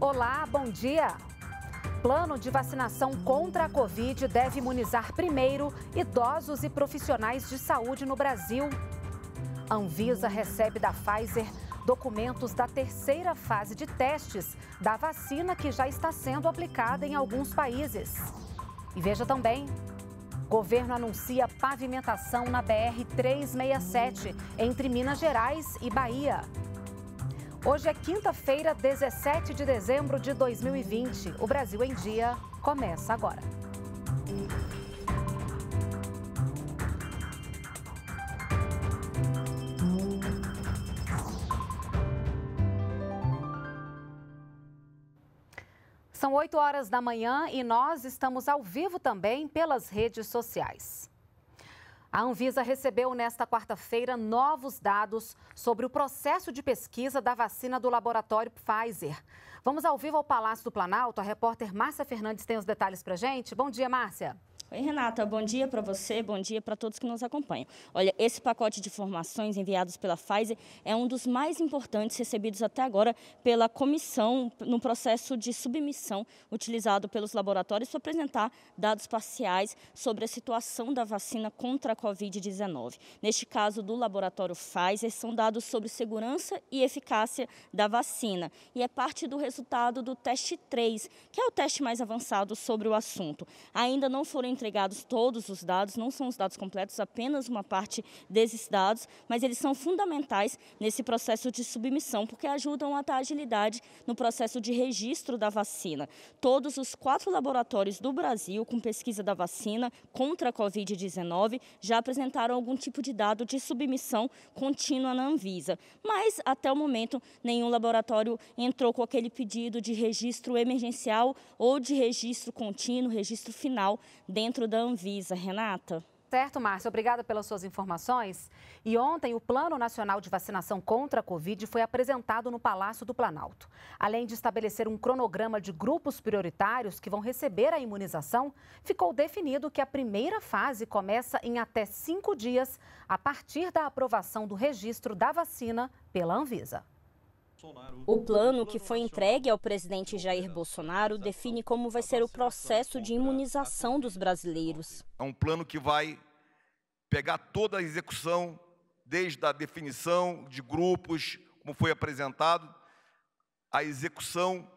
Olá, bom dia. Plano de vacinação contra a Covid deve imunizar primeiro idosos e profissionais de saúde no Brasil. A Anvisa recebe da Pfizer documentos da terceira fase de testes da vacina que já está sendo aplicada em alguns países. E veja também: governo anuncia pavimentação na BR 367 entre Minas Gerais e Bahia. Hoje é quinta-feira, 17 de dezembro de 2020. O Brasil em Dia começa agora. São 8 horas da manhã e nós estamos ao vivo também pelas redes sociais. A Anvisa recebeu nesta quarta-feira novos dados sobre o processo de pesquisa da vacina do laboratório Pfizer. Vamos ao vivo ao Palácio do Planalto. A repórter Márcia Fernandes tem os detalhes para gente. Bom dia, Márcia. Oi, Renata, bom dia para você, bom dia para todos que nos acompanham. Olha, esse pacote de informações enviados pela Pfizer é um dos mais importantes recebidos até agora pela comissão no processo de submissão utilizado pelos laboratórios para apresentar dados parciais sobre a situação da vacina contra a Covid-19. Neste caso do laboratório Pfizer, são dados sobre segurança e eficácia da vacina e é parte do resultado do teste 3, que é o teste mais avançado sobre o assunto. Ainda não foram entregados todos os dados, não são os dados completos, apenas uma parte desses dados, mas eles são fundamentais nesse processo de submissão, porque ajudam a dar agilidade no processo de registro da vacina. Todos os quatro laboratórios do Brasil com pesquisa da vacina contra a Covid-19 já apresentaram algum tipo de dado de submissão contínua na Anvisa, mas até o momento nenhum laboratório entrou com aquele pedido de registro emergencial ou de registro contínuo, registro final dentro dentro da Anvisa, Renata. Certo, Márcio. Obrigada pelas suas informações. E ontem, o Plano Nacional de Vacinação contra a Covid foi apresentado no Palácio do Planalto. Além de estabelecer um cronograma de grupos prioritários que vão receber a imunização, ficou definido que a primeira fase começa em até cinco dias, a partir da aprovação do registro da vacina pela Anvisa. O plano que foi entregue ao presidente Jair Bolsonaro define como vai ser o processo de imunização dos brasileiros. É um plano que vai pegar toda a execução, desde a definição de grupos, como foi apresentado, a execução,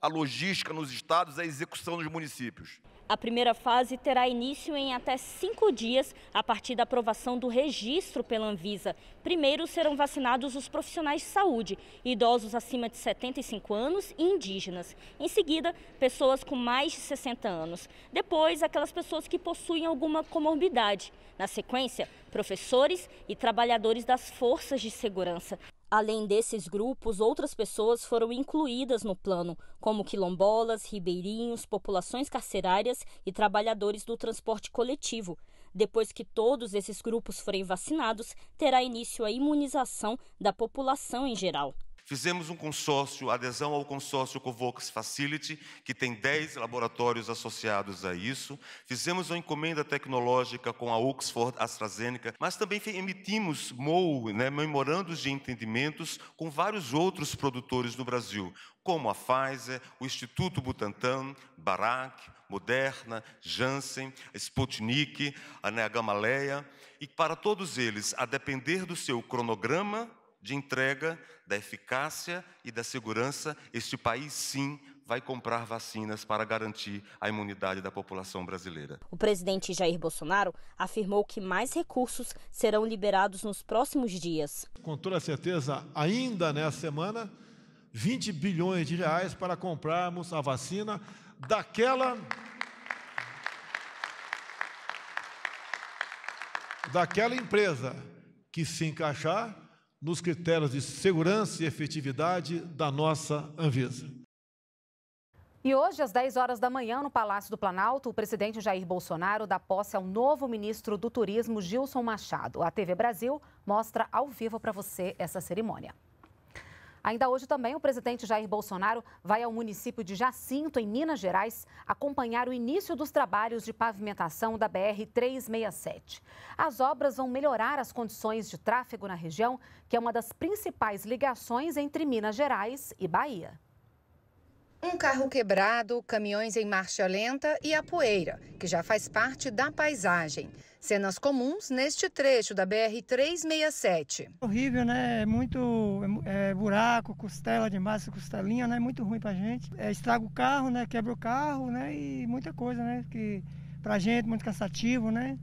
a logística nos estados, a execução nos municípios. A primeira fase terá início em até cinco dias a partir da aprovação do registro pela Anvisa. Primeiro serão vacinados os profissionais de saúde, idosos acima de 75 anos e indígenas. Em seguida, pessoas com mais de 60 anos. Depois, aquelas pessoas que possuem alguma comorbidade. Na sequência, professores e trabalhadores das forças de segurança. Além desses grupos, outras pessoas foram incluídas no plano, como quilombolas, ribeirinhos, populações carcerárias e trabalhadores do transporte coletivo. Depois que todos esses grupos forem vacinados, terá início a imunização da população em geral. Fizemos um consórcio, adesão ao consórcio Covox Facility, que tem 10 laboratórios associados a isso. Fizemos uma encomenda tecnológica com a Oxford AstraZeneca, mas também emitimos MOU, né, memorandos de entendimentos, com vários outros produtores no Brasil, como a Pfizer, o Instituto Butantan, Barack, Moderna, Janssen, Sputnik, né, a Gamaleia. E para todos eles, a depender do seu cronograma de entrega, da eficácia e da segurança, este país sim vai comprar vacinas para garantir a imunidade da população brasileira. O presidente Jair Bolsonaro afirmou que mais recursos serão liberados nos próximos dias. Com toda certeza, ainda nessa semana, 20 bilhões de reais para comprarmos a vacina daquela daquela empresa que se encaixar nos critérios de segurança e efetividade da nossa Anvisa. E hoje, às 10 horas da manhã, no Palácio do Planalto, o presidente Jair Bolsonaro dá posse ao novo ministro do Turismo, Gilson Machado. A TV Brasil mostra ao vivo para você essa cerimônia. Ainda hoje também o presidente Jair Bolsonaro vai ao município de Jacinto, em Minas Gerais, acompanhar o início dos trabalhos de pavimentação da BR 367. As obras vão melhorar as condições de tráfego na região, que é uma das principais ligações entre Minas Gerais e Bahia. Um carro quebrado, caminhões em marcha lenta e a poeira, que já faz parte da paisagem. Cenas comuns neste trecho da BR-367. É horrível, né? É muito é, é, buraco, costela de massa, costelinha, né? Muito ruim pra gente. É, estraga o carro, né? Quebra o carro, né? E muita coisa, né? Que pra gente, muito cansativo, né?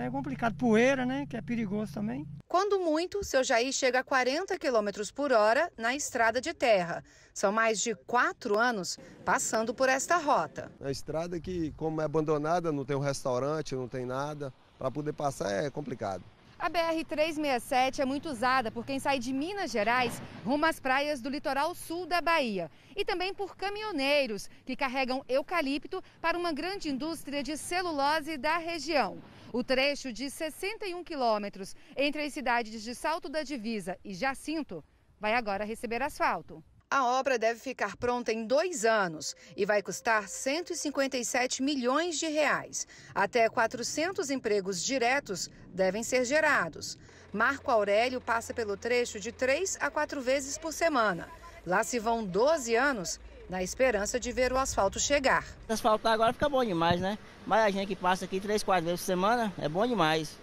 é complicado. Poeira, né? Que é perigoso também. Quando muito, seu Jair chega a 40 km por hora na estrada de terra. São mais de quatro anos passando por esta rota. É a estrada que, como é abandonada, não tem um restaurante, não tem nada. Para poder passar é complicado. A BR-367 é muito usada por quem sai de Minas Gerais rumo às praias do litoral sul da Bahia. E também por caminhoneiros que carregam eucalipto para uma grande indústria de celulose da região. O trecho de 61 quilômetros entre as cidades de Salto da Divisa e Jacinto vai agora receber asfalto. A obra deve ficar pronta em dois anos e vai custar 157 milhões de reais. Até 400 empregos diretos devem ser gerados. Marco Aurélio passa pelo trecho de três a quatro vezes por semana. Lá se vão 12 anos na esperança de ver o asfalto chegar. Asfaltar agora fica bom demais, né? Mas a gente que passa aqui três, quatro vezes por semana é bom demais.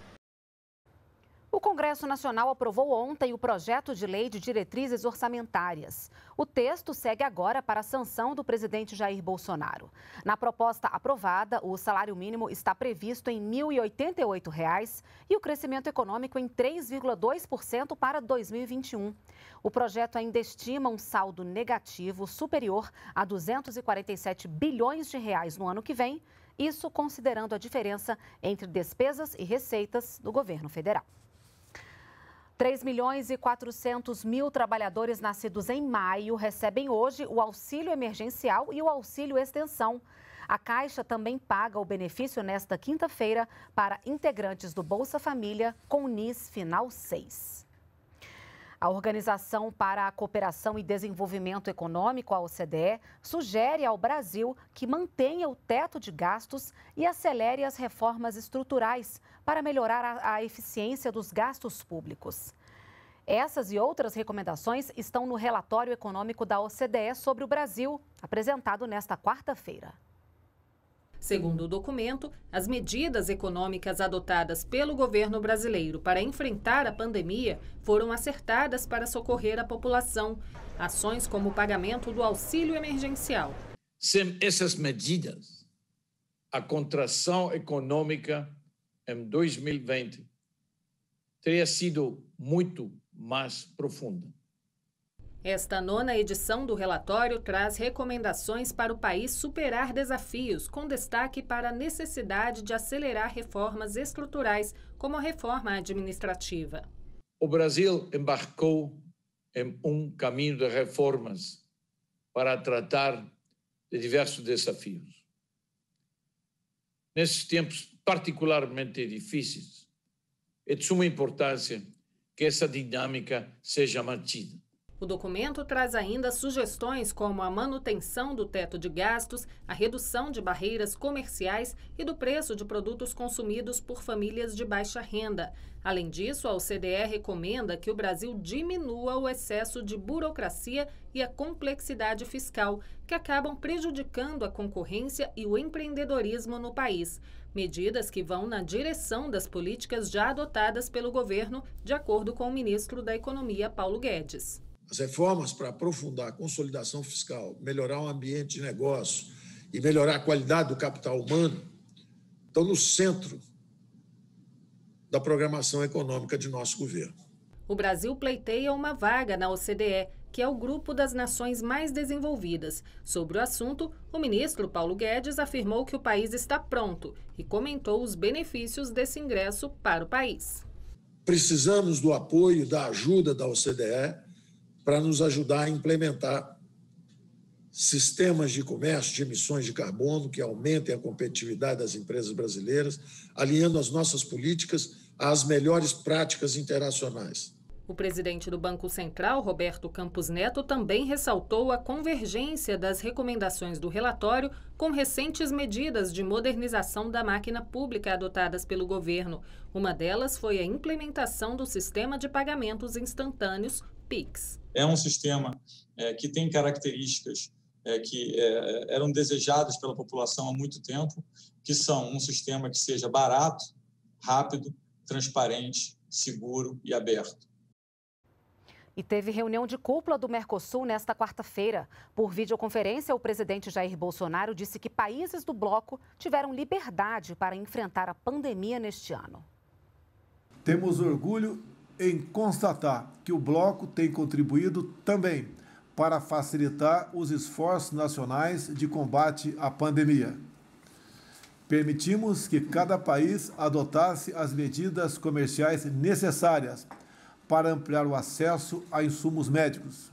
O Congresso Nacional aprovou ontem o projeto de lei de diretrizes orçamentárias. O texto segue agora para a sanção do presidente Jair Bolsonaro. Na proposta aprovada, o salário mínimo está previsto em R$ 1.088 reais, e o crescimento econômico em 3,2% para 2021. O projeto ainda estima um saldo negativo superior a 247 bilhões de reais no ano que vem, isso considerando a diferença entre despesas e receitas do governo federal. 3 milhões e 400 mil trabalhadores nascidos em maio recebem hoje o auxílio emergencial e o auxílio extensão. A Caixa também paga o benefício nesta quinta-feira para integrantes do Bolsa Família com NIS Final 6. A Organização para a Cooperação e Desenvolvimento Econômico, a OCDE, sugere ao Brasil que mantenha o teto de gastos e acelere as reformas estruturais para melhorar a, eficiência dos gastos públicos. Essas e outras recomendações estão no relatório econômico da OCDE sobre o Brasil, apresentado nesta quarta-feira. Segundo o documento, as medidas econômicas adotadas pelo governo brasileiro para enfrentar a pandemia foram acertadas para socorrer a população, ações como o pagamento do auxílio emergencial. Sem essas medidas, a contração econômica em 2020 teria sido muito mais profunda. Esta nona edição do relatório traz recomendações para o país superar desafios, com destaque para a necessidade de acelerar reformas estruturais, como a reforma administrativa. O Brasil embarcou em um caminho de reformas para tratar de diversos desafios. Nesses tempos particularmente difíceis, é de suma importância que essa dinâmica seja mantida o documento traz ainda sugestões como a manutenção do teto de gastos, a redução de barreiras comerciais e do preço de produtos consumidos por famílias de baixa renda. Além disso, a OCDE recomenda que o Brasil diminua o excesso de burocracia e a complexidade fiscal, que acabam prejudicando a concorrência e o empreendedorismo no país. Medidas que vão na direção das políticas já adotadas pelo governo, de acordo com o ministro da Economia, Paulo Guedes. As reformas para aprofundar a consolidação fiscal, melhorar o ambiente de negócio e melhorar a qualidade do capital humano estão no centro da programação econômica de nosso governo. O Brasil pleiteia uma vaga na OCDE, que é o grupo das nações mais desenvolvidas. Sobre o assunto, o ministro Paulo Guedes afirmou que o país está pronto e comentou os benefícios desse ingresso para o país. Precisamos do apoio, da ajuda da OCDE para nos ajudar a implementar sistemas de comércio de emissões de carbono que aumentem a competitividade das empresas brasileiras, alinhando as nossas políticas às melhores práticas internacionais. O presidente do Banco Central, Roberto Campos Neto, também ressaltou a convergência das recomendações do relatório com recentes medidas de modernização da máquina pública adotadas pelo governo. Uma delas foi a implementação do sistema de pagamentos instantâneos PIX? É um sistema é, que tem características é, que é, eram desejadas pela população há muito tempo, que são um sistema que seja barato, rápido, transparente, seguro e aberto. E teve reunião de cúpula do Mercosul nesta quarta-feira. Por videoconferência, o presidente Jair Bolsonaro disse que países do bloco tiveram liberdade para enfrentar a pandemia neste ano. Temos orgulho em constatar que o bloco tem contribuído também para facilitar os esforços nacionais de combate à pandemia. Permitimos que cada país adotasse as medidas comerciais necessárias para ampliar o acesso a insumos médicos.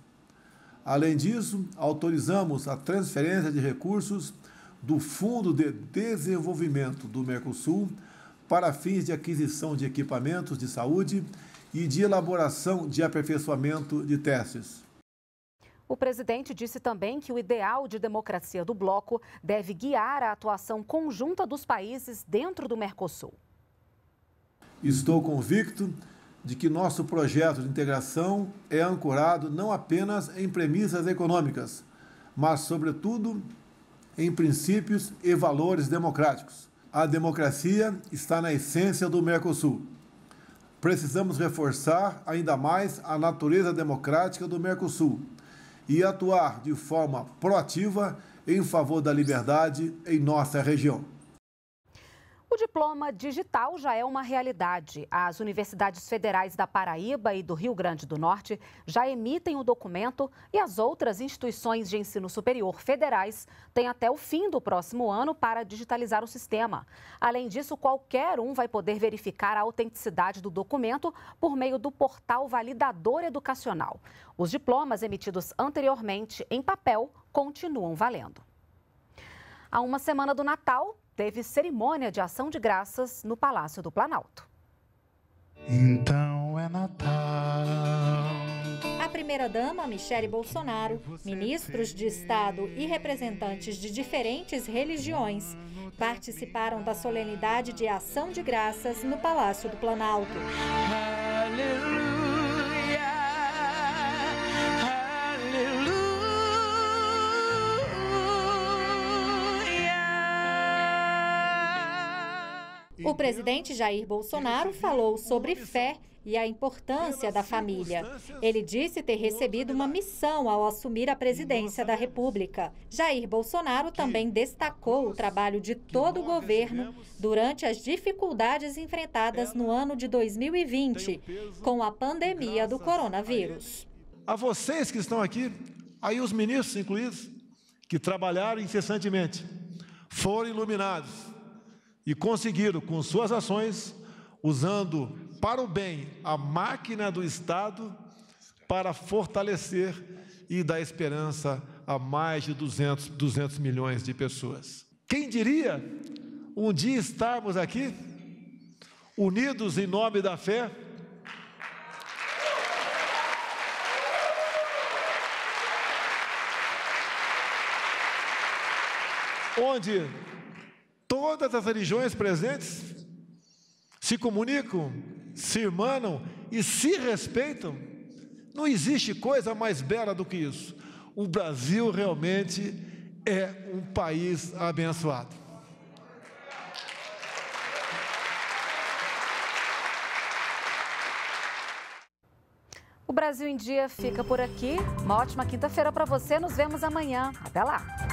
Além disso, autorizamos a transferência de recursos do Fundo de Desenvolvimento do Mercosul para fins de aquisição de equipamentos de saúde e de elaboração de aperfeiçoamento de testes. O presidente disse também que o ideal de democracia do bloco deve guiar a atuação conjunta dos países dentro do Mercosul. Estou convicto de que nosso projeto de integração é ancorado não apenas em premissas econômicas, mas, sobretudo, em princípios e valores democráticos. A democracia está na essência do Mercosul precisamos reforçar ainda mais a natureza democrática do Mercosul e atuar de forma proativa em favor da liberdade em nossa região. O diploma digital já é uma realidade. As universidades federais da Paraíba e do Rio Grande do Norte já emitem o documento e as outras instituições de ensino superior federais têm até o fim do próximo ano para digitalizar o sistema. Além disso, qualquer um vai poder verificar a autenticidade do documento por meio do portal Validador Educacional. Os diplomas emitidos anteriormente em papel continuam valendo. A uma semana do Natal, teve cerimônia de ação de graças no Palácio do Planalto. Então é Natal. A primeira-dama, Michele Bolsonaro, ministros de Estado e representantes de diferentes religiões participaram da solenidade de Ação de Graças no Palácio do Planalto. O presidente Jair Bolsonaro falou sobre fé e a importância da família. Ele disse ter recebido uma missão ao assumir a presidência da República. Jair Bolsonaro também destacou o trabalho de todo o governo durante as dificuldades enfrentadas no ano de 2020 com a pandemia do coronavírus. A vocês que estão aqui, aí os ministros incluídos, que trabalharam incessantemente, foram iluminados e conseguiram, com suas ações, usando para o bem a máquina do Estado, para fortalecer e dar esperança a mais de 200, 200 milhões de pessoas. Quem diria um dia estarmos aqui, unidos em nome da fé, onde Todas as religiões presentes se comunicam, se irmanam e se respeitam. Não existe coisa mais bela do que isso. O Brasil realmente é um país abençoado. O Brasil em Dia fica por aqui. Uma ótima quinta-feira para você. Nos vemos amanhã. Até lá.